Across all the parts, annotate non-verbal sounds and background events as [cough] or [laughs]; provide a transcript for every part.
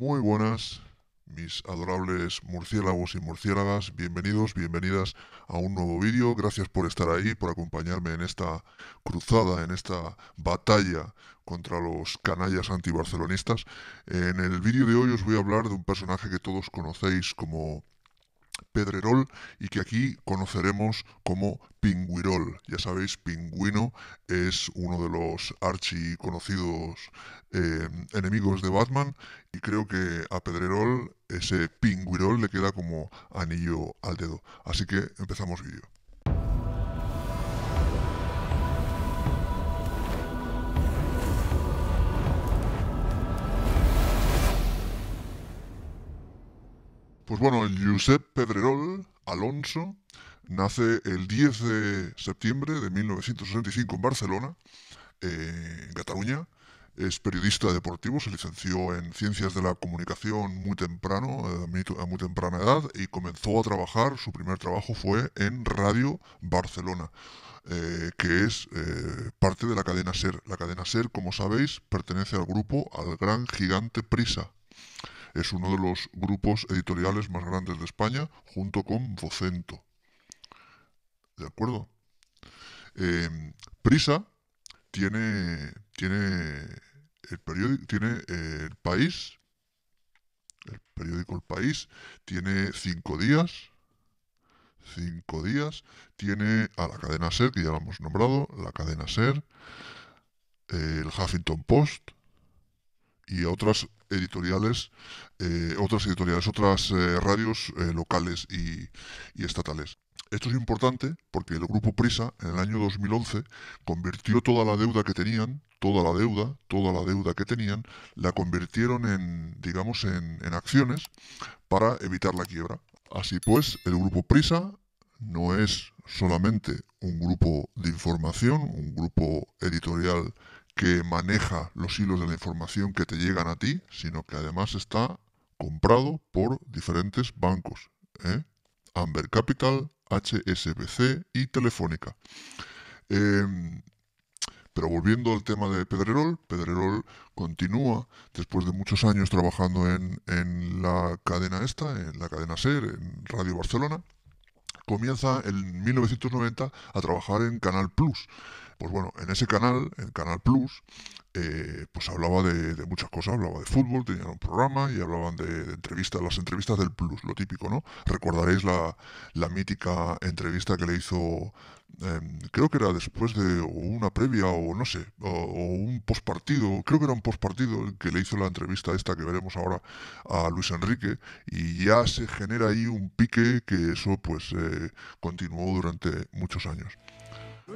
Muy buenas, mis adorables murciélagos y murciélagas. Bienvenidos, bienvenidas a un nuevo vídeo. Gracias por estar ahí, por acompañarme en esta cruzada, en esta batalla contra los canallas antibarcelonistas. En el vídeo de hoy os voy a hablar de un personaje que todos conocéis como Pedrerol y que aquí conoceremos como Pingüirol. Ya sabéis, Pingüino es uno de los archiconocidos eh, enemigos de Batman y creo que a Pedrerol ese Pingüirol le queda como anillo al dedo. Así que empezamos vídeo. Pues bueno, Josep Pedrerol Alonso nace el 10 de septiembre de 1965 en Barcelona, eh, en Cataluña. Es periodista deportivo, se licenció en Ciencias de la Comunicación muy temprano, eh, a muy temprana edad, y comenzó a trabajar, su primer trabajo fue en Radio Barcelona, eh, que es parte de la cadena SER. La cadena SER, como sabéis, pertenece al grupo, al gran gigante Prisa. Es uno de los grupos editoriales más grandes de España, junto con Vocento. ¿De acuerdo? Eh, Prisa tiene, tiene el periódico, tiene el país, el periódico El País, tiene cinco días, cinco días, tiene a la cadena SER, que ya lo hemos nombrado, la cadena SER, eh, el Huffington Post y a otras editoriales, eh, otras editoriales, otras eh, radios eh, locales y, estatales. Esto es importante porque el grupo Prisa en el año 2011 convirtió toda la deuda que tenían, toda la deuda, toda la deuda que tenían, la convirtieron en, digamos, en, en acciones para evitar la quiebra. Así pues, el grupo Prisa no es solamente un grupo de información, un grupo editorial que maneja los hilos de la información que te llegan a ti, sino que además está comprado por diferentes bancos. ¿eh? Amber Capital, HSBC y Telefónica. Em, pero volviendo al tema de Pedrerol, Pedrerol continúa después de muchos años trabajando en, en la cadena esta, en la cadena SER, en Radio Barcelona. Comienza en 1990 a trabajar en Canal Plus. Pues bueno, en ese canal, en Canal Plus, eh, pues hablaba de, muchas cosas, hablaba de fútbol, tenían un programa y hablaban de, entrevistas, las entrevistas del Plus, lo típico, ¿no? Recordaréis la, mítica entrevista que le hizo, em, creo que era después de una previa o no sé, o, un postpartido, creo que era un postpartido el que le hizo la entrevista esta que veremos ahora a Luis Enrique y ya se genera ahí un pique que eso pues eh, continuó durante muchos años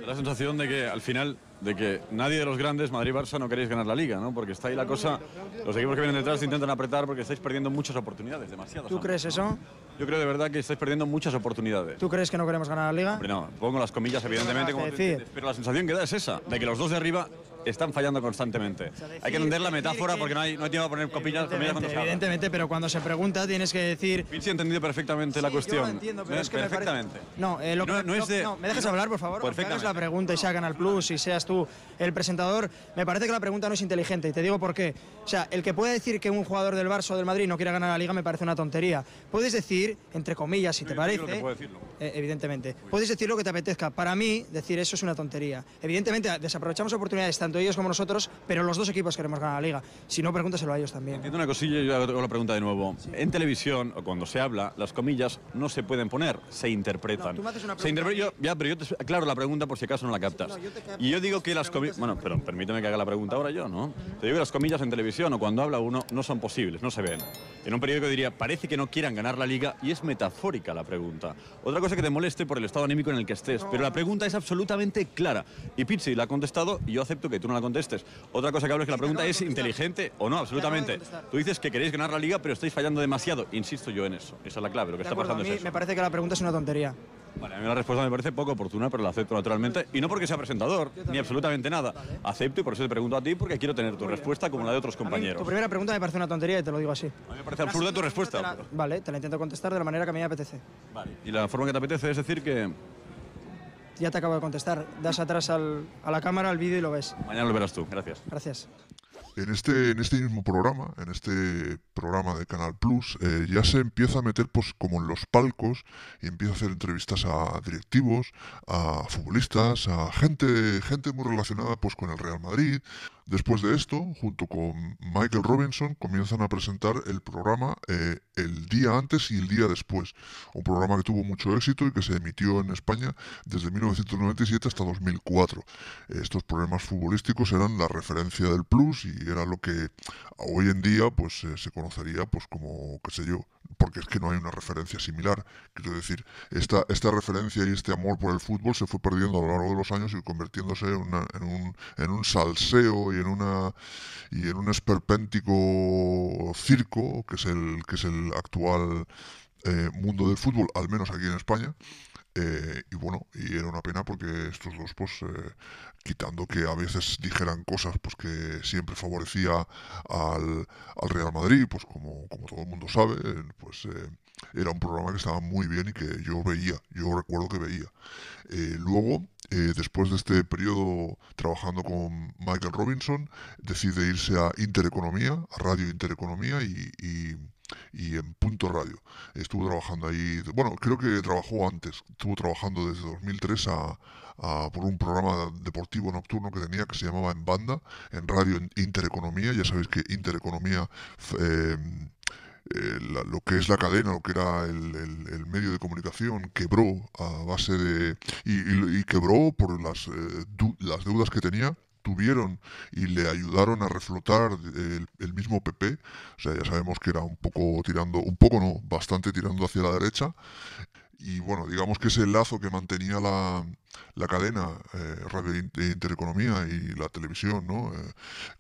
la sensación de que al final, de que nadie de los grandes, Madrid-Barça, no queréis ganar la liga, ¿no? Porque está ahí la cosa, los equipos que vienen detrás intentan apretar porque estáis perdiendo muchas oportunidades, demasiadas. ¿Tú crees eso? Yo creo de verdad que estáis perdiendo muchas oportunidades. ¿Tú crees que no queremos ganar la liga? Hombre, no, pongo las comillas, evidentemente, como pero la sensación que da es esa, de que los dos de arriba están fallando constantemente. hay que entender la metáfora porque no hay, no hay tiempo poner copillas. Evidentemente, evidentemente pero cuando se pregunta tienes que decir... Vinci ha entendido perfectamente la cuestión. No lo entiendo, pero ¿Eh? es que Me No, eh, no, es de... no, me dejes hablar, por favor. Es la pregunta y sea Canal Plus y seas tú el presentador. Me parece que la pregunta no es inteligente y te digo por qué. O sea, el que pueda decir que un jugador del Barça o del Madrid no quiera ganar la Liga me parece una tontería. Puedes decir, entre comillas, si te parece... Eh, evidentemente. Puedes decir lo que te apetezca. Para mí, decir eso es una tontería. Evidentemente, desaprovechamos oportunidades estar ellos como nosotros, pero los dos equipos queremos ganar la liga. Si no, pregúntaselo a ellos también. Entiendo una cosilla yo hago la pregunta de nuevo. En televisión, o cuando se habla, las comillas no se pueden poner, se interpretan. se yo, ya, pero yo te aclaro la pregunta por si acaso no la captas. y yo digo que las comillas... Bueno, pero permíteme que haga la pregunta ahora yo, ¿no? Te digo que las comillas en televisión o cuando habla uno no son posibles, no se ven. En un periódico diría, parece que no quieran ganar la liga y es metafórica la pregunta. Otra cosa que te moleste por el estado anímico en el que estés, pero la pregunta es absolutamente clara. Y Pizzi la ha contestado y yo acepto que tú no la contestes. Otra cosa que hablo es que la pregunta es inteligente o no, absolutamente. tú dices que queréis ganar la liga, pero estáis fallando demasiado. Insisto yo en eso. Esa es la clave. Lo que está pasando a es Me parece que la pregunta es una tontería. Vale, a mí la respuesta me parece poco oportuna, pero la acepto naturalmente. Y no porque sea presentador, ni absolutamente nada. Acepto y por eso te pregunto a ti, porque quiero tener tu respuesta como la de otros compañeros. tu primera pregunta me parece una tontería y te lo digo así. A mí me parece absurda tu respuesta. Vale, te la intento contestar de la manera que a mí me apetece. Vale, y la forma que te apetece es decir que ya te acabo de contestar. Das atrás al, a la cámara, al vídeo y lo ves. Mañana lo verás tú. Gracias. Gracias. En este, en este mismo programa, en este programa de Canal Plus, eh, ya se empieza a meter pues como en los palcos y empieza a hacer entrevistas a directivos, a futbolistas, a gente, gente muy relacionada pues con el Real Madrid, Después de esto, junto con Michael Robinson, comienzan a presentar el programa eh, El día antes y el día después, un programa que tuvo mucho éxito y que se emitió en España desde 1997 hasta 2004. Estos problemas futbolísticos eran la referencia del plus y era lo que hoy en día pues eh, se conocería pues como, qué sé yo, porque es que no hay una referencia similar. Quiero decir, esta, esta referencia y este amor por el fútbol se fue perdiendo a lo largo de los años y convirtiéndose en, un, salseo y en, una, y en un esperpéntico circo que es el, que es el actual eh, mundo del fútbol, al menos aquí en España. Eh, y bueno, y era una pena porque estos dos, pues, eh, quitando que a veces dijeran cosas pues que siempre favorecía al, Real Madrid, pues como, todo el mundo sabe, eh, pues era un programa que estaba muy bien y que yo veía, yo recuerdo que veía. luego, después de este periodo trabajando con Michael Robinson, decide irse a Intereconomía, a Radio Intereconomía y, y y en Punto Radio. Estuvo trabajando ahí, bueno, creo que trabajó antes, estuvo trabajando desde 2003 a, por un programa deportivo nocturno que tenía que se llamaba En Banda, en Radio Intereconomía, ya sabéis que Intereconomía... Em, eh, lo que es la cadena, lo que era el, medio de comunicación, quebró a base de... y, quebró por las, eh, las deudas que tenía tuvieron y le ayudaron a reflotar el, mismo PP. O sea, ya sabemos que era un poco tirando, un poco no, bastante tirando hacia la derecha. Y bueno, digamos que ese lazo que mantenía la, la cadena eh, Radio Intereconomía y la televisión, ¿no? Eh,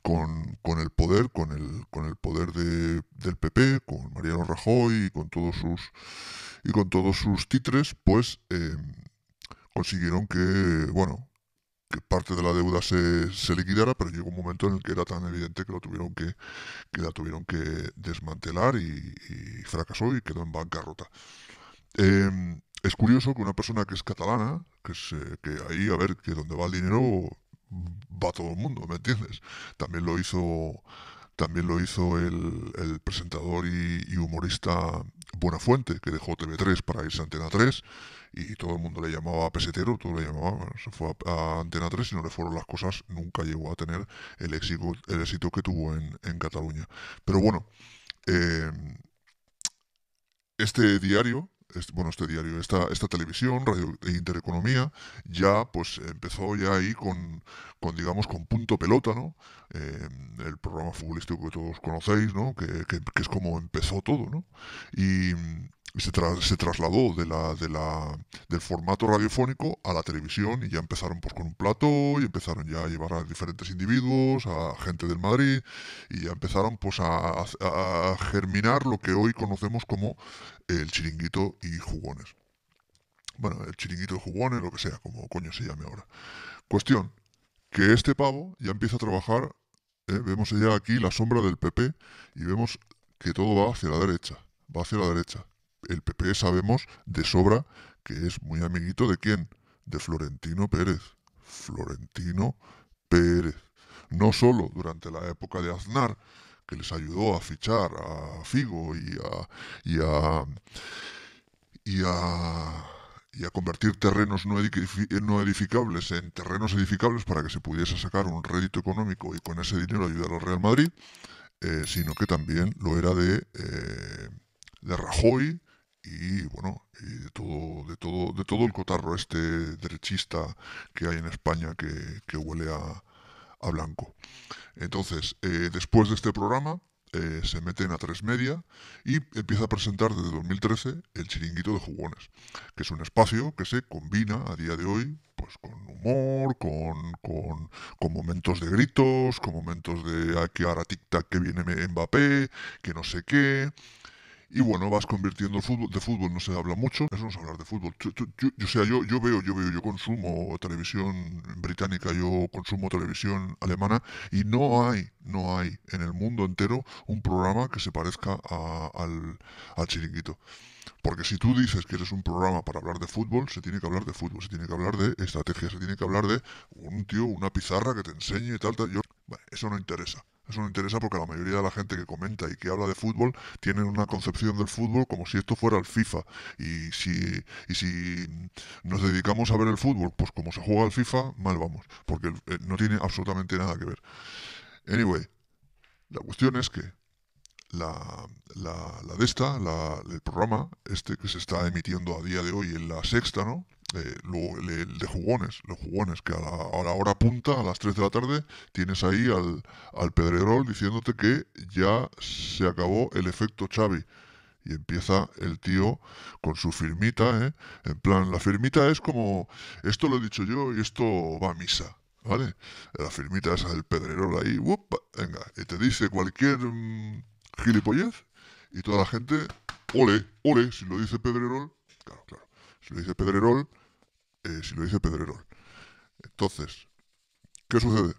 con, el poder, con el, con el poder de, del PP, con Mariano Rajoy y con todos sus, y con todos sus titres, pues eh, consiguieron que, bueno, que parte de la deuda se, liquidara, pero llegó un momento en el que era tan evidente que lo tuvieron que, que la tuvieron que desmantelar y, fracasó y quedó en bancarrota. Em, es curioso que una persona que es catalana, que, que ahí, a ver, que donde va el dinero va todo el mundo, ¿me entiendes? También lo hizo también lo hizo el, presentador y, humorista Buenafuente, que dejó TV3 para irse a Antena 3, y todo el mundo le llamaba pesetero, todo le llamaba, se fue a, Antena 3 y no le fueron las cosas, nunca llegó a tener el éxito, el éxito que tuvo en, Cataluña. Pero bueno, eh, este diario este, bueno, este diario, esta, esta televisión, Radio Intereconomía, ya pues empezó ya ahí con, con digamos, con punto pelota, ¿no? Eh, el programa futbolístico que todos conocéis, ¿no? Que, que, es como empezó todo, ¿no? Y, se, se trasladó de la, de la, del formato radiofónico a la televisión y ya empezaron pues, con un plato y empezaron ya a llevar a diferentes individuos, a gente del Madrid y ya empezaron pues, a, germinar lo que hoy conocemos como el chiringuito y jugones. Bueno, el chiringuito y jugones, lo que sea, como coño se llame ahora. Cuestión, que este pavo ya empieza a trabajar, ¿eh? vemos ya aquí la sombra del PP y vemos que todo va hacia la derecha, va hacia la derecha el PP sabemos de sobra que es muy amiguito de quién? De Florentino Pérez. Florentino Pérez. No solo durante la época de Aznar, que les ayudó a fichar a Figo y a, y a, y a, convertir terrenos no, edificables en terrenos edificables para que se pudiese sacar un rédito económico y con ese dinero ayudar al Real Madrid, eh, sino que también lo era de, eh, de Rajoy, y bueno, de todo, de todo, de todo el cotarro este derechista que hay en España que, huele a, a, blanco. Entonces, eh, después de este programa, eh, se meten a tres media y empieza a presentar desde 2013 el chiringuito de jugones, que es un espacio que se combina a día de hoy pues con humor, con, con, con momentos de gritos, con momentos de que ahora tic que viene Mbappé, que no sé qué, y bueno, vas convirtiendo el fútbol, de fútbol no se habla mucho, eso no es hablar de fútbol. Yo, sea, yo, yo veo, yo veo, yo consumo televisión británica, yo consumo televisión alemana y no hay, no hay en el mundo entero un programa que se parezca al, chiringuito. Porque si tú dices que eres un programa para hablar de fútbol, se tiene que hablar de fútbol, se tiene que hablar de estrategia, se tiene que hablar de un tío, una pizarra que te enseñe y tal, tal. Yo, eso no interesa. Eso no interesa porque la mayoría de la gente que comenta y que habla de fútbol tienen una concepción del fútbol como si esto fuera el FIFA. Y si, y si nos dedicamos a ver el fútbol, pues como se juega el FIFA, mal vamos, porque eh, no tiene absolutamente nada que ver. Anyway, la cuestión es que la, de esta, el programa este que se está emitiendo a día de hoy en la sexta, ¿no? el, de jugones, los jugones, que a la, a hora punta, a las 3 de la tarde, tienes ahí al, al Pedrerol diciéndote que ya se acabó el efecto Xavi. Y empieza el tío con su firmita, ¿eh? En plan, la firmita es como, esto lo he dicho yo y esto va a misa. ¿Vale? La firmita es el pedrerol ahí, venga, y te dice cualquier mm, gilipollez y toda la gente, ole, ole, si lo dice Pedrerol, claro, claro, si lo dice Pedrerol, eh, si lo dice Pedrerol. Entonces, ¿qué sucede?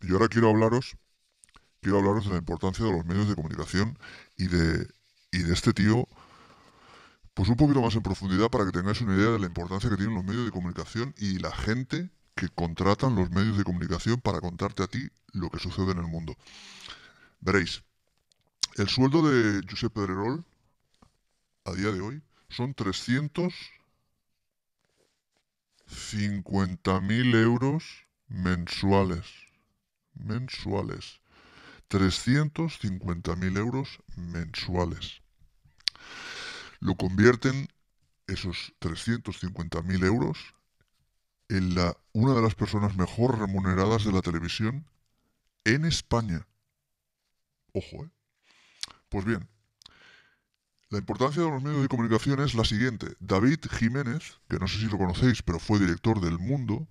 Yo ahora quiero hablaros, quiero hablaros de la importancia de los medios de comunicación y de, y de este tío, pues un poquito más en profundidad para que tengáis una idea de la importancia que tienen los medios de comunicación y la gente que contratan los medios de comunicación para contarte a ti lo que sucede en el mundo. Veréis, el sueldo de Josep Pedrerol a día de hoy son 300 50.000 euros mensuales. Mensuales. 350.000 euros mensuales. Lo convierten esos 350.000 euros en la, una de las personas mejor remuneradas de la televisión en España. Ojo, ¿eh? Pues bien, la importancia de los medios de comunicación es la siguiente. David Jiménez, que no sé si lo conocéis, pero fue director del Mundo,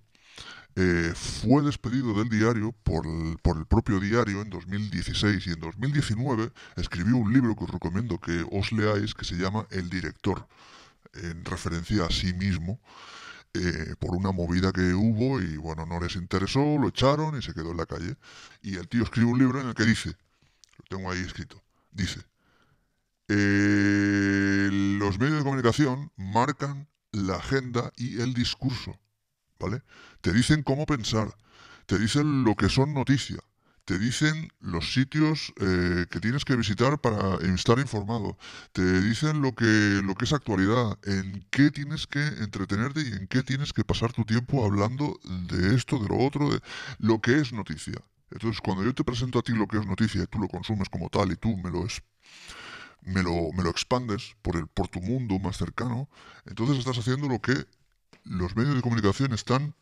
eh, fue despedido del diario por el, propio diario en 2016 y en 2019 escribió un libro que os recomiendo que os leáis que se llama El director, en referencia a sí mismo. Eh, por una movida que hubo y bueno, no les interesó, lo echaron y se quedó en la calle. Y el tío escribe un libro en el que dice, lo tengo ahí escrito, dice, eh, los medios de comunicación marcan la agenda y el discurso, ¿vale? Te dicen cómo pensar, te dicen lo que son noticias, te dicen los sitios eh, que tienes que visitar para estar informado, te dicen lo que, lo que es actualidad, en qué tienes que entretenerte y en qué tienes que pasar tu tiempo hablando de esto, de lo otro, de lo que es noticia. Entonces, cuando yo te presento a ti lo que es noticia y tú lo consumes como tal y tú me lo es, me lo, me lo expandes por, el, por tu mundo más cercano, entonces estás haciendo lo que los medios de comunicación están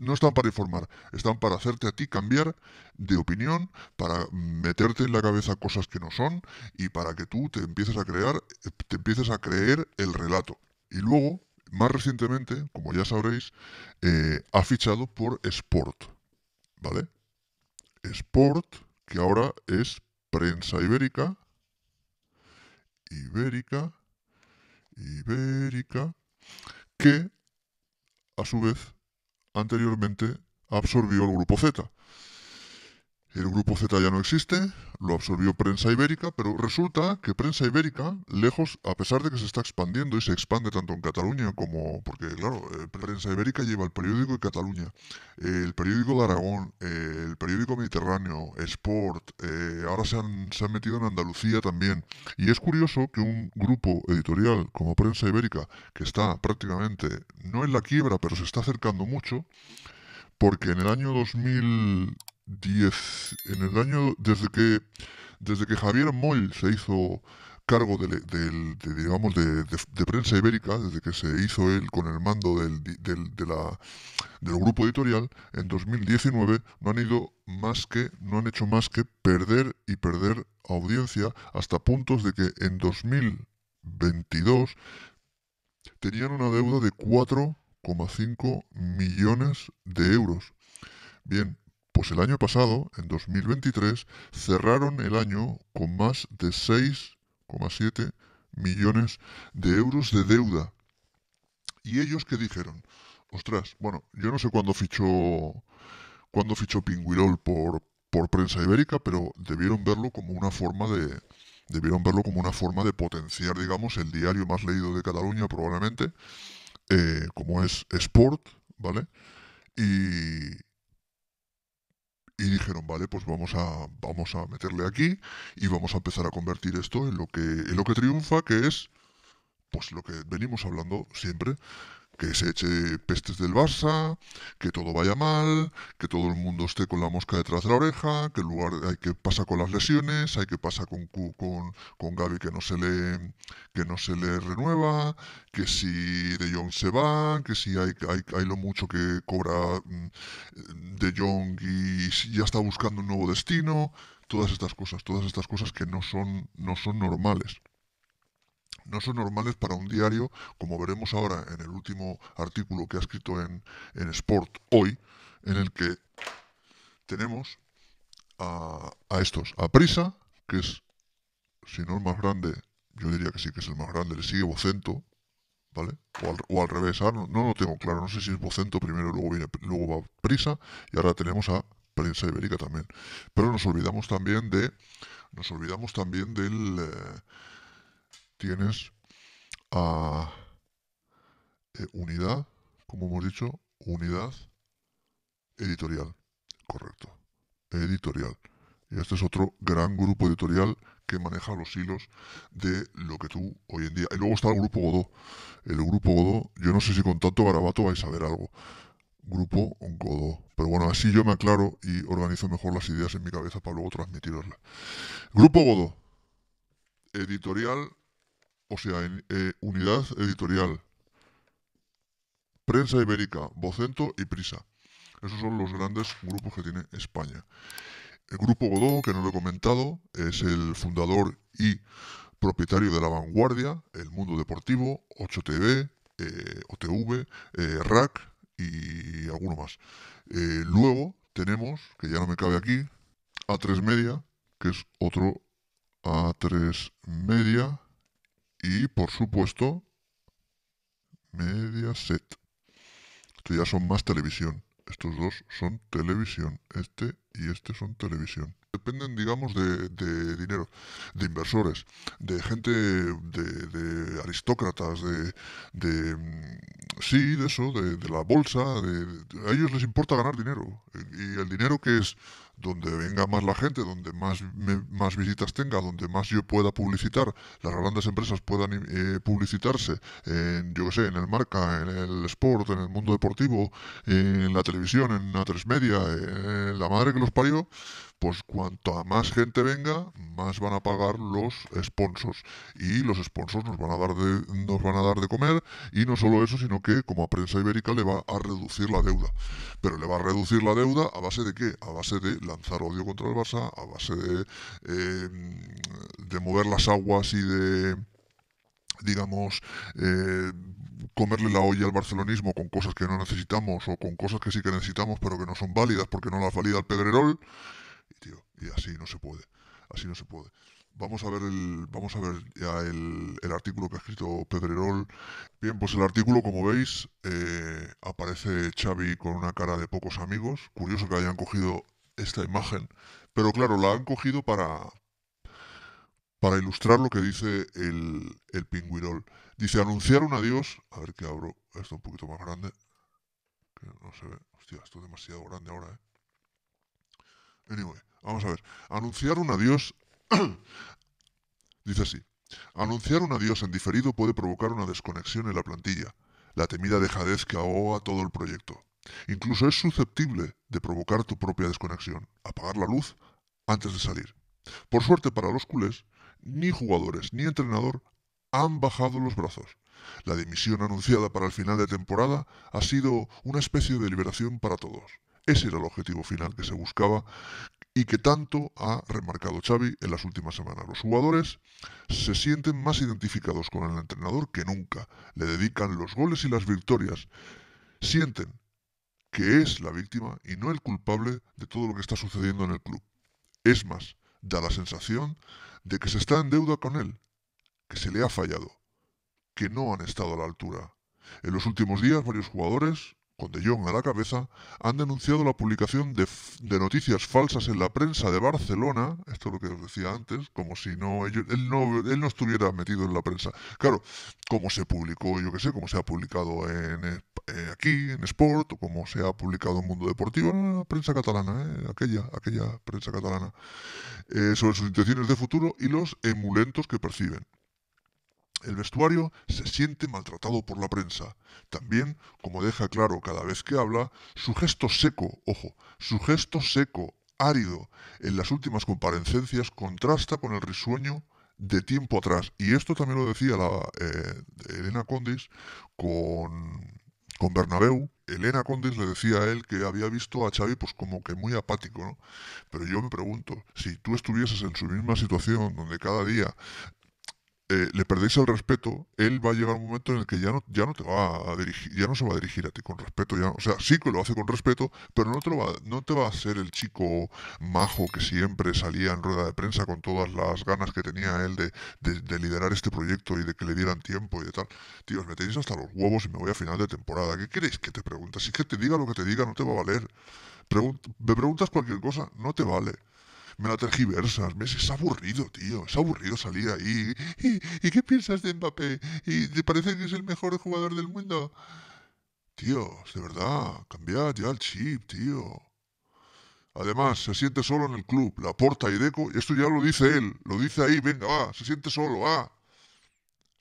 no están para informar, están para hacerte a ti cambiar de opinión, para meterte en la cabeza cosas que no son y para que tú te empieces a crear, te empieces a creer el relato. Y luego, más recientemente, como ya sabréis, eh, ha fichado por Sport, ¿vale? Sport, que ahora es prensa ibérica, ibérica, ibérica, que a su vez anteriormente absorbió el grupo Z. El grupo Z ya no existe, lo absorbió Prensa Ibérica, pero resulta que Prensa Ibérica, lejos, a pesar de que se está expandiendo y se expande tanto en Cataluña como. Porque, claro, eh, Prensa Ibérica lleva el periódico de Cataluña, eh, el periódico de Aragón, eh, el periódico Mediterráneo, Sport, ahora se han, se han metido en Andalucía también. Y es curioso que un grupo editorial como Prensa Ibérica, que está prácticamente, no en la quiebra, pero se está acercando mucho, porque en el año 2000, en el año, desde que, desde que Javier Moll se hizo cargo de, de, digamos, de, prensa ibérica, desde que se hizo él con el mando del, del, la, del, grupo editorial, en 2019 no han ido más que, no han hecho más que perder y perder audiencia hasta puntos de que en 2022 tenían una deuda de 4,5 millones de euros. Bien, pues el año pasado, en 2023, cerraron el año con más de 6,7 millones de euros de deuda. ¿Y ellos qué dijeron? Ostras, bueno, yo no sé cuándo fichó, cuándo fichó Pingüirol por, por prensa ibérica, pero debieron verlo como una forma de, debieron verlo como una forma de potenciar, digamos, el diario más leído de Cataluña probablemente, eh, como es Sport, ¿vale? Y, y dijeron, vale, pues vamos a, vamos a meterle aquí y vamos a empezar a convertir esto en lo que, en lo que triunfa, que es pues lo que venimos hablando siempre, que se eche pestes del Barça, que todo vaya mal, que todo el mundo esté con la mosca detrás de la oreja, que lugar hay que pasa con las lesiones, hay que pasa con, con, con Gaby que no se le que no se le renueva, que si De Jong se va, que si hay, hay, hay lo mucho que cobra mm, De Jong y ya está buscando un nuevo destino, todas estas cosas, todas estas cosas que no son, no son normales no son normales para un diario, como veremos ahora en el último artículo que ha escrito en, en Sport hoy, en el que tenemos a, a estos, a Prisa, que es, si no el más grande, yo diría que sí que es el más grande, le sigue Bocento, ¿vale? O al, o revés, ah, no, lo tengo claro, no sé si es Bocento primero, luego, viene, luego va Prisa, y ahora tenemos a Prensa Ibérica también. Pero nos olvidamos también de, nos olvidamos también del... Eh, tienes a ah, eh, unidad, como hemos dicho, unidad editorial. Correcto. Editorial. Y este es otro gran grupo editorial que maneja los hilos de lo que tú hoy en día. Y luego está el grupo Godó. El grupo Godó, yo no sé si con tanto garabato vais a ver algo. Grupo Godó. Pero bueno, así yo me aclaro y organizo mejor las ideas en mi cabeza para luego transmitirlas. Grupo Godó. Editorial o sea, eh, unidad editorial. Prensa Ibérica, Vocento y Prisa. Esos son los grandes grupos que tiene España. El grupo Godó, que no lo he comentado, es el fundador y propietario de La Vanguardia, El Mundo Deportivo, 8TV, eh, OTV, eh, RAC y alguno más. luego tenemos, que ya no me cabe aquí, A3 Media, que es otro A3 Media, y, por supuesto, Mediaset. Estos ya son más televisión. Estos dos son televisión. Este y este son televisión. Dependen, digamos, de, dinero, de inversores, de gente, de, aristócratas, de, de, mm, Sí, de eso, de, la bolsa. a ellos les importa ganar dinero. Y el dinero que es donde venga más la gente, donde más, más visitas tenga, donde más yo pueda publicitar, las grandes empresas puedan eh, publicitarse, en, yo sé, en el marca, en el sport, en el mundo deportivo, en la televisión, en la tres media, en la madre que los parió, pues cuanta más gente venga, más van a pagar los sponsors. Y los sponsors nos van a dar de, nos van a dar de comer, y no solo eso, sino que como a prensa ibérica le va a reducir la deuda. Pero le va a reducir la deuda a base de qué? A base de lanzar odio contra el Barça, a base de, eh, de mover las aguas y de digamos, eh, comerle la olla al barcelonismo con cosas que no necesitamos o con cosas que sí que necesitamos pero que no son válidas porque no las valida el Pedrerol. Y así no se puede, así no se puede. Vamos a ver el, vamos a ver ya el, artículo que ha escrito Pedrerol. Bien, pues el artículo, como veis, eh, aparece Xavi con una cara de pocos amigos. Curioso que hayan cogido esta imagen, pero claro, la han cogido para, para ilustrar lo que dice el, el pingüirol. Dice, anunciaron un adiós. A ver que abro esto un poquito más grande. Que no se ve. Hostia, esto es demasiado grande ahora, ¿eh? Anyway, vamos a ver. Anunciar un adiós. [clears throat] Dice así. Anunciar un adiós en diferido puede provocar una desconexión en la plantilla, la temida dejadez que ahoga todo el proyecto. Incluso es susceptible de provocar tu propia desconexión, apagar la luz antes de salir. Por suerte para los culés, ni jugadores ni entrenador han bajado los brazos. La dimisión anunciada para el final de temporada ha sido una especie de liberación para todos. Ese era el objetivo final que se buscaba y que tanto ha remarcado Xavi en las últimas semanas. Los jugadores se sienten más identificados con el entrenador que nunca. Le dedican los goles y las victorias. Sienten que es la víctima y no el culpable de todo lo que está sucediendo en el club. Es más, da la sensación de que se está en deuda con él, que se le ha fallado, que no han estado a la altura. En los últimos días varios jugadores con De Jong a la cabeza, han denunciado la publicación de, noticias falsas en la prensa de Barcelona, esto es lo que os decía antes, como si no, él, no él estuviera metido en la prensa. Claro, como se publicó, yo qué sé, como se ha publicado en, eh, aquí, en Sport, o como se ha publicado en Mundo Deportivo, en la prensa catalana, eh, aquella, aquella prensa catalana, eh, sobre sus intenciones de futuro y los emulentos que perciben. El vestuario se siente maltratado por la prensa. También, como deja claro cada vez que habla, su gesto seco, ojo, su gesto seco, árido, en las últimas comparecencias contrasta con el risueño de tiempo atrás. Y esto también lo decía la, eh, Elena Condis con, con Bernabeu. Elena Condis le decía a él que había visto a Xavi pues como que muy apático, ¿no? Pero yo me pregunto, si tú estuvieses en su misma situación, donde cada día eh, le perdéis el respeto, él va a llegar un momento en el que ya no, ya no te va a dirigir, ya no se va a dirigir a ti con respeto, ya o sea, sí que lo hace con respeto, pero no te, va, no te va a ser el chico majo que siempre salía en rueda de prensa con todas las ganas que tenía él de, de, liderar este proyecto y de que le dieran tiempo y de tal. Tío, me tenéis hasta los huevos y me voy a final de temporada. ¿Qué queréis que te preguntas Si que te diga lo que te diga, no te va a valer. me preguntas cualquier cosa, no te vale me la tergiversas, me Es aburrido, tío, es aburrido salir ahí. [laughs] ¿Y, qué piensas de Mbappé? ¿Y te parece que es el mejor jugador del mundo? Tío, de verdad, cambiad ya el chip, tío. Además, se siente solo en el club, la porta y deco, esto ya lo dice él, lo dice ahí, venga, va, se siente solo, ah.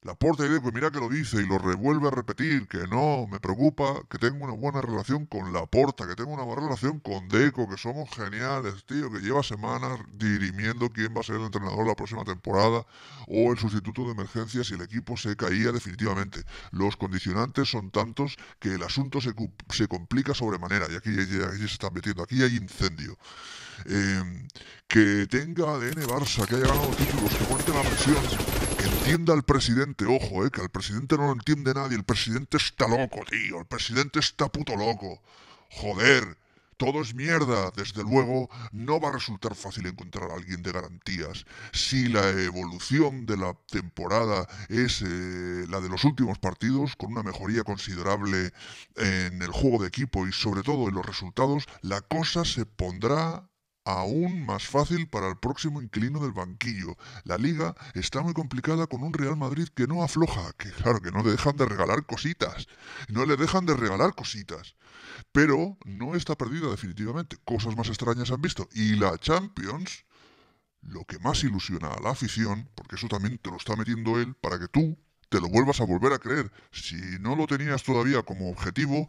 La Porta y Deco, mira que lo dice y lo revuelve a repetir, que no, me preocupa que tengo una buena relación con La Porta, que tengo una buena relación con Deco, que somos geniales, tío, que lleva semanas dirimiendo quién va a ser el entrenador la próxima temporada o el sustituto de emergencia si el equipo se caía definitivamente. Los condicionantes son tantos que el asunto se, complica sobremanera y aquí, se están metiendo, aquí hay incendio. Em, que tenga ADN Barça, que haya ganado títulos, que cuente la presión entienda al presidente, ojo, eh, que al presidente no lo entiende nadie. El presidente está loco, tío. El presidente está puto loco. Joder. Todo es mierda. Desde luego, no va a resultar fácil encontrar a alguien de garantías. Si la evolución de la temporada es eh, la de los últimos partidos, con una mejoría considerable en el juego de equipo y sobre todo en los resultados, la cosa se pondrá aún más fácil para el próximo inquilino del banquillo. La liga está muy complicada con un Real Madrid que no afloja, que claro, que no le dejan de regalar cositas, no le dejan de regalar cositas. Pero no está perdida definitivamente, cosas más extrañas han visto. Y la Champions, lo que más ilusiona a la afición, porque eso también te lo está metiendo él, para que tú te lo vuelvas a volver a creer. Si no lo tenías todavía como objetivo,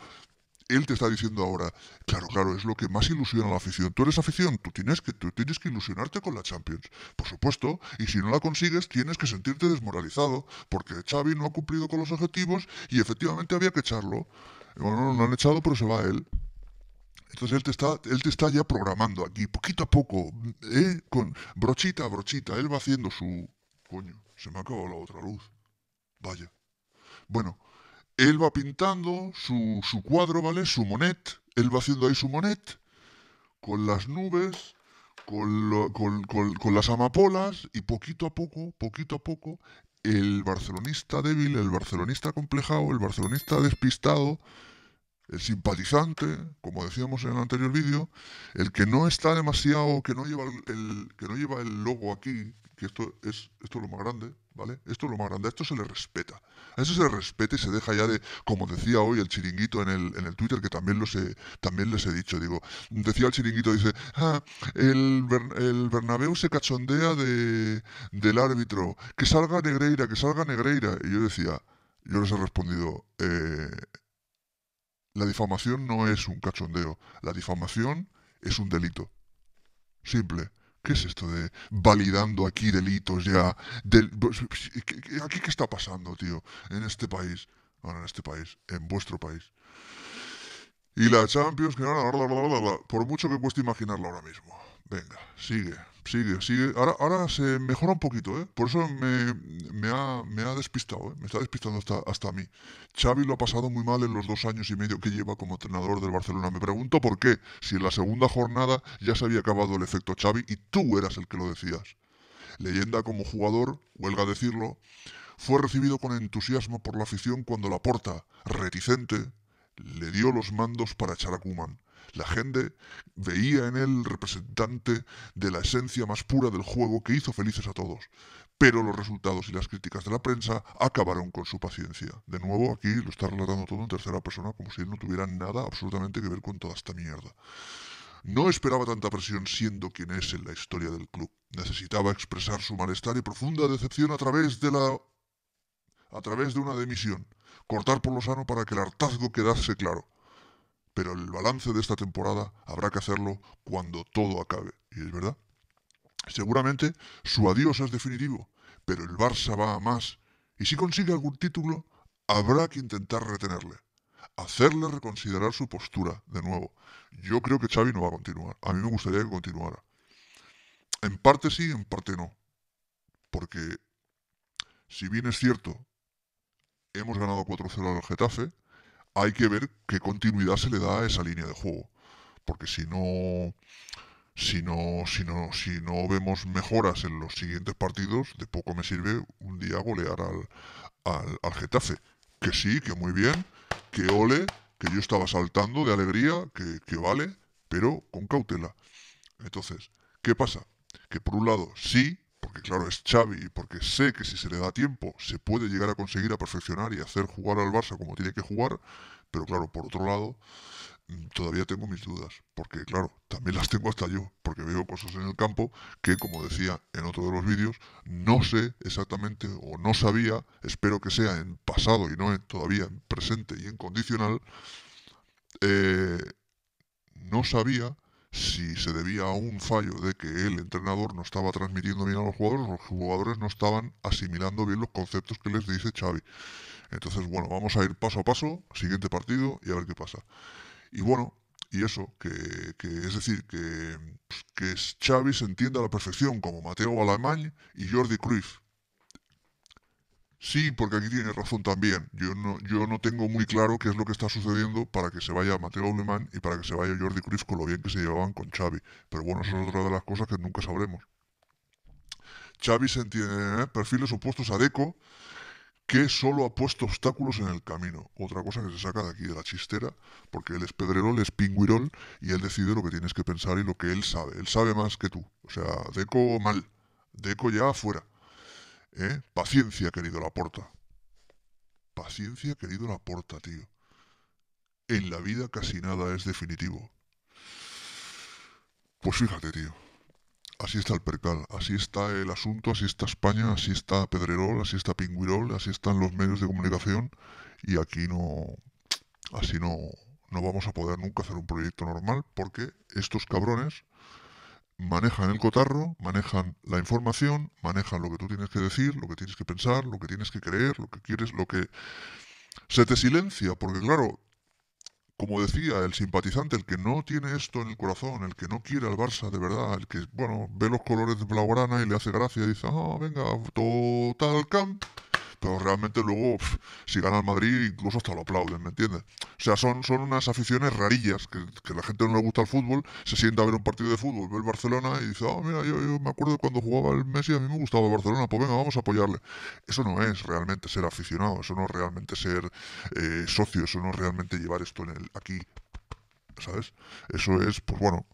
él te está diciendo ahora, claro, claro, es lo que más ilusiona a la afición. Tú eres afición, tú tienes que, tú tienes que ilusionarte con la Champions, por supuesto, y si no la consigues tienes que sentirte desmoralizado, porque Xavi no ha cumplido con los objetivos y efectivamente había que echarlo. Bueno, no lo han echado, pero se va él. Entonces él te está, él está ya programando aquí, poquito a poco, ¿eh? con brochita a brochita, él va haciendo su... Coño, se me ha acabado la otra luz. Vaya. Bueno, él va pintando su, su cuadro, ¿vale? Su monet, él va haciendo ahí su monet, con las nubes, con, las amapolas, y poquito a poco, poquito a poco, el barcelonista débil, el barcelonista complejado, el barcelonista despistado, el simpatizante, como decíamos en el anterior vídeo, el que no está demasiado, que no lleva el, que no lleva el logo aquí, que esto es, esto lo más grande, ¿vale? Esto es lo más grande, a esto se le respeta. A eso se le respeta y se deja ya de, como decía hoy el chiringuito en el, en el Twitter, que también, los también les he dicho, digo, decía el chiringuito, dice, ah, el, el Bernabéu se cachondea de, del árbitro, que salga Negreira, que salga Negreira. Y yo decía, yo les he respondido, eh, la difamación no es un cachondeo, la difamación es un delito. Simple. ¿Qué es esto de validando aquí delitos ya? Del, pues, pues, ¿Aquí qué está pasando, tío? En este país. Bueno, en este país, en vuestro país. Y la Champions, que no, por mucho que cueste imaginarlo ahora mismo. Venga, sigue. Sigue, sigue. Ahora, se mejora un poquito, ¿eh? Por eso me, ha, despistado, ¿eh? Me está despistando hasta, hasta a mí. Xavi lo ha pasado muy mal en los dos años y medio que lleva como entrenador del Barcelona. Me pregunto por qué, si en la segunda jornada ya se había acabado el efecto Xavi y tú eras el que lo decías. Leyenda como jugador, huelga decirlo, fue recibido con entusiasmo por la afición cuando Laporta, reticente, le dio los mandos para echar a la gente veía en él representante de la esencia más pura del juego que hizo felices a todos. Pero los resultados y las críticas de la prensa acabaron con su paciencia. De nuevo, aquí lo está relatando todo en tercera persona, como si no tuviera nada absolutamente que ver con toda esta mierda. No esperaba tanta presión siendo quien es en la historia del club. Necesitaba expresar su malestar y profunda decepción a través de la a través de una demisión, cortar por lo sano para que el hartazgo quedase claro pero el balance de esta temporada habrá que hacerlo cuando todo acabe. Y es verdad. Seguramente su adiós es definitivo, pero el Barça va a más. Y si consigue algún título, habrá que intentar retenerle. Hacerle reconsiderar su postura, de nuevo. Yo creo que Xavi no va a continuar. A mí me gustaría que continuara. En parte sí, en parte no. Porque, si bien es cierto, hemos ganado 4-0 al Getafe, hay que ver qué continuidad se le da a esa línea de juego. Porque si no, si no, si no, si no vemos mejoras en los siguientes partidos, de poco me sirve un día golear al, al, Getafe. Que sí, que muy bien, que ole, que yo estaba saltando de alegría, que, que vale, pero con cautela. Entonces, ¿qué pasa? Que por un lado sí porque claro, es Xavi y porque sé que si se le da tiempo se puede llegar a conseguir a perfeccionar y hacer jugar al Barça como tiene que jugar, pero claro, por otro lado, mm, todavía tengo mis dudas, porque claro, también las tengo hasta yo, porque veo cosas en el campo que, como decía en otro de los vídeos, no sé exactamente o no sabía, espero que sea en pasado y no en todavía en presente y en condicional, eh, no sabía si se debía a un fallo de que el entrenador no estaba transmitiendo bien a los jugadores, los jugadores no estaban asimilando bien los conceptos que les dice Xavi. Entonces, bueno, vamos a ir paso a paso, siguiente partido y a ver qué pasa. Y bueno, y eso, que, que es decir, que, pues, que Xavi se entienda a la perfección como Mateo balamán y Jordi Cruyff, Sí, porque aquí tiene razón también. Yo no, yo no tengo muy claro qué es lo que está sucediendo para que se vaya Mateo Alemán y para que se vaya Jordi Cruz con lo bien que se llevaban con Xavi. Pero bueno, eso es otra de las cosas que nunca sabremos. Xavi se entiende ¿eh? perfiles opuestos a Deco, que solo ha puesto obstáculos en el camino. Otra cosa que se saca de aquí de la chistera, porque él es pedrero, es pingüirol, y él decide lo que tienes que pensar y lo que él sabe. Él sabe más que tú. O sea, Deco mal. Deco ya afuera. ¿Eh? Paciencia, querido porta. Paciencia, querido Laporta, tío. En la vida casi nada es definitivo. Pues fíjate, tío. Así está el percal, así está el asunto, así está España, así está Pedrerol, así está Pingüirol, así están los medios de comunicación y aquí no... Así no, no vamos a poder nunca hacer un proyecto normal porque estos cabrones manejan el cotarro, manejan la información, manejan lo que tú tienes que decir, lo que tienes que pensar, lo que tienes que creer, lo que quieres, lo que... Se te silencia, porque claro, como decía, el simpatizante, el que no tiene esto en el corazón, el que no quiere al Barça de verdad, el que, bueno, ve los colores de Blaugrana y le hace gracia y dice, ah, venga, total camp, pero realmente luego, si gana el Madrid, incluso hasta lo aplauden, ¿me entiendes? O sea, son, son unas aficiones rarillas, que, la gente no le gusta el fútbol, se sienta a ver un partido de fútbol, ve el Barcelona y dice, ah, mira, yo, me acuerdo cuando jugaba el Messi, a mí me gustaba el Barcelona, pues venga, vamos a apoyarle. Eso no es realmente ser aficionado, eso no es realmente ser eh, socio, eso no es realmente llevar esto en el, aquí ¿sabes? Eso es, pues bueno.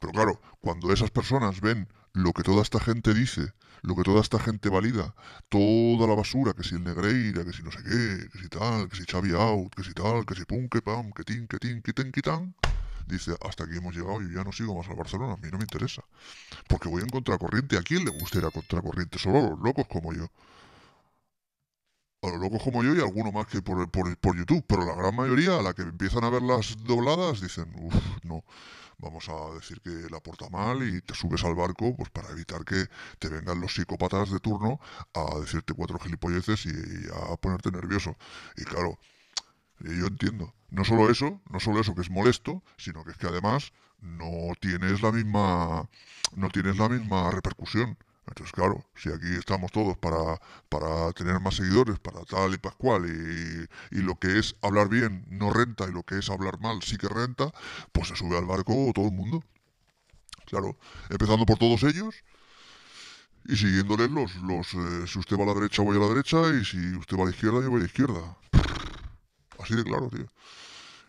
Pero claro, cuando esas personas ven lo que toda esta gente dice, lo que toda esta gente valida, toda la basura, que si el Negreira, que si no sé qué, que si tal, que si Xavi Out, que si tal, que si pum, que pam, que tin, que tin, que ten, que tan, dice, hasta aquí hemos llegado, yo ya no sigo más al Barcelona, a mí no me interesa, porque voy en contracorriente, ¿a quién le gusta ir a contracorriente? Solo a los locos como yo. A los locos como yo y alguno más que por, por, por YouTube, pero la gran mayoría, a la que empiezan a ver las dobladas, dicen, uff, no vamos a decir que la porta mal y te subes al barco pues para evitar que te vengan los psicópatas de turno a decirte cuatro gilipolleces y, a ponerte nervioso. Y claro, yo entiendo. No solo eso, no solo eso que es molesto, sino que es que además no tienes la misma no tienes la misma repercusión. Entonces, claro, si aquí estamos todos para, tener más seguidores, para tal y pascual, y, y, lo que es hablar bien no renta y lo que es hablar mal sí que renta, pues se sube al barco todo el mundo. Claro, empezando por todos ellos y siguiéndoles los, los eh, si usted va a la derecha, voy a la derecha, y si usted va a la izquierda, yo voy a la izquierda. Así de claro, tío.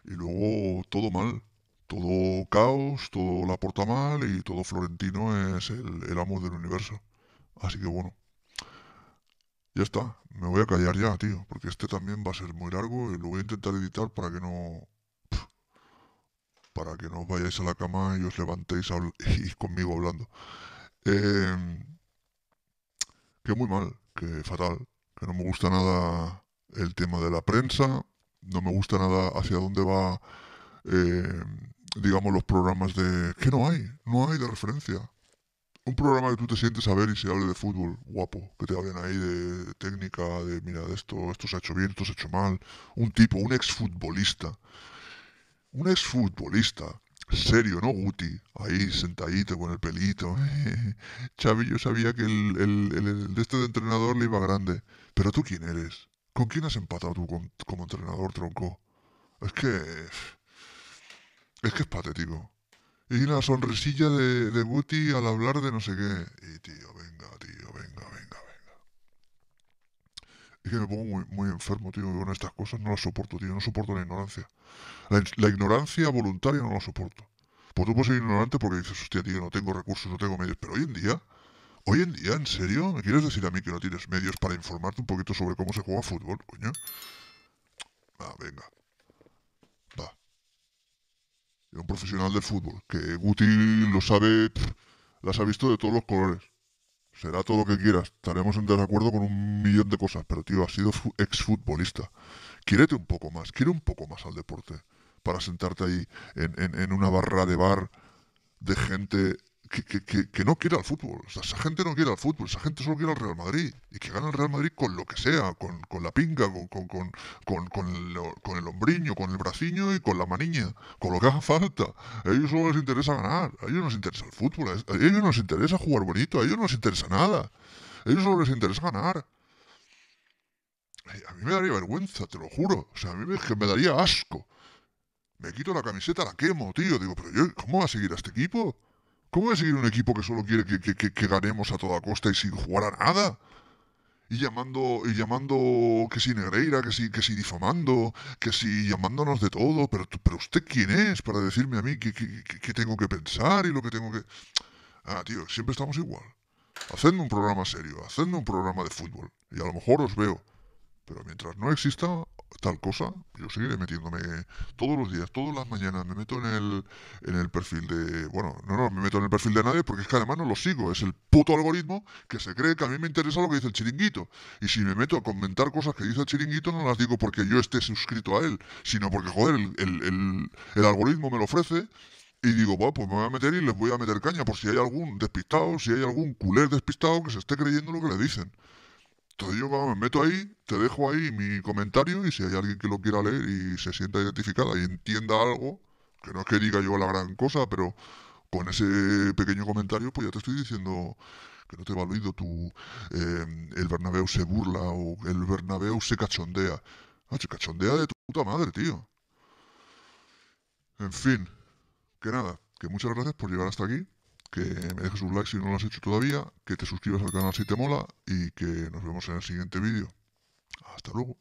Y luego todo mal todo caos, todo la porta mal y todo Florentino es el, amor amo del universo. Así que bueno. Ya está, me voy a callar ya, tío, porque este también va a ser muy largo y lo voy a intentar editar para que no... Para que no vayáis a la cama y os levantéis [laughs] y conmigo hablando. Eh... que muy mal, que fatal, que no me gusta nada el tema de la prensa, no me gusta nada hacia dónde va eh, digamos, los programas de... que no hay, no hay de referencia. Un programa que tú te sientes a ver y se hable de fútbol, guapo, que te hablen ahí de técnica, de mira, de esto, esto se ha hecho bien, esto se ha hecho mal. Un tipo, un exfutbolista. Un exfutbolista serio, ¿no? Guti, ahí sentadito con el pelito. [laughs] Xavi, yo sabía que el, de este de entrenador le iba grande. Pero tú quién eres? ¿Con quién has empatado tú como entrenador, tronco? Es que es que es patético. Y la sonrisilla de, de Guti al hablar de no sé qué. Y tío, venga, tío, venga, venga, venga. Es que me pongo muy, enfermo, tío, con estas cosas. No las soporto, tío. No soporto la ignorancia. La, la ignorancia voluntaria no la soporto. Pues tú puedes ser ignorante porque dices, hostia, tío, no tengo recursos, no tengo medios. Pero hoy en día, hoy en día, ¿en serio? ¿Me quieres decir a mí que no tienes medios para informarte un poquito sobre cómo se juega fútbol, coño? Ah, venga un profesional del fútbol, que Guti lo sabe, las ha visto de todos los colores. Será todo lo que quieras, estaremos en desacuerdo con un millón de cosas, pero tío, has sido exfutbolista. Quiérete un poco más, quiere un poco más al deporte, para sentarte ahí en una barra de bar de gente que, no quiere al fútbol. esa gente no quiere al fútbol, esa gente solo quiere al Real Madrid. Y que gana el Real Madrid con lo que sea, con, la pinga, con, el, con hombriño, con el braciño y con la maniña, con lo que haga falta. A ellos solo les interesa ganar, a ellos no les interesa el fútbol, a ellos no les interesa jugar bonito, a ellos no les interesa nada. A ellos solo les interesa ganar. A mí me daría vergüenza, te lo juro. O sea, a mí me, me daría asco. Me quito la camiseta, la quemo, tío. Digo, pero yo, ¿cómo va a seguir a este equipo? ¿Cómo voy a seguir un equipo que solo quiere que, que, ganemos a toda costa y sin jugar a nada? Y llamando, y llamando que si Negreira, que si, que si difamando, que si llamándonos de todo, pero, pero usted quién es para decirme a mí qué tengo que pensar y lo que tengo que... Ah, tío, siempre estamos igual. haciendo un programa serio, haciendo un programa de fútbol. Y a lo mejor os veo. Pero mientras no exista tal cosa, yo seguiré metiéndome todos los días, todas las mañanas, me meto en el, en el perfil de... Bueno, no, no, me meto en el perfil de nadie porque es que además no lo sigo, es el puto algoritmo que se cree que a mí me interesa lo que dice el chiringuito. Y si me meto a comentar cosas que dice el chiringuito, no las digo porque yo esté suscrito a él, sino porque, joder, el, el, el, algoritmo me lo ofrece y digo, bueno, pues me voy a meter y les voy a meter caña por si hay algún despistado, si hay algún culer despistado que se esté creyendo lo que le dicen te digo, me meto ahí, te dejo ahí mi comentario y si hay alguien que lo quiera leer y se sienta identificada y entienda algo, que no es que diga yo la gran cosa, pero con ese pequeño comentario, pues ya te estoy diciendo que no te he valido tu... Eh, el Bernabéu se burla o el Bernabéu se cachondea. Ah, cachondea de tu puta madre, tío. En fin, que nada, que muchas gracias por llegar hasta aquí que me dejes un like si no lo has hecho todavía, que te suscribas al canal si te mola y que nos vemos en el siguiente vídeo. Hasta luego.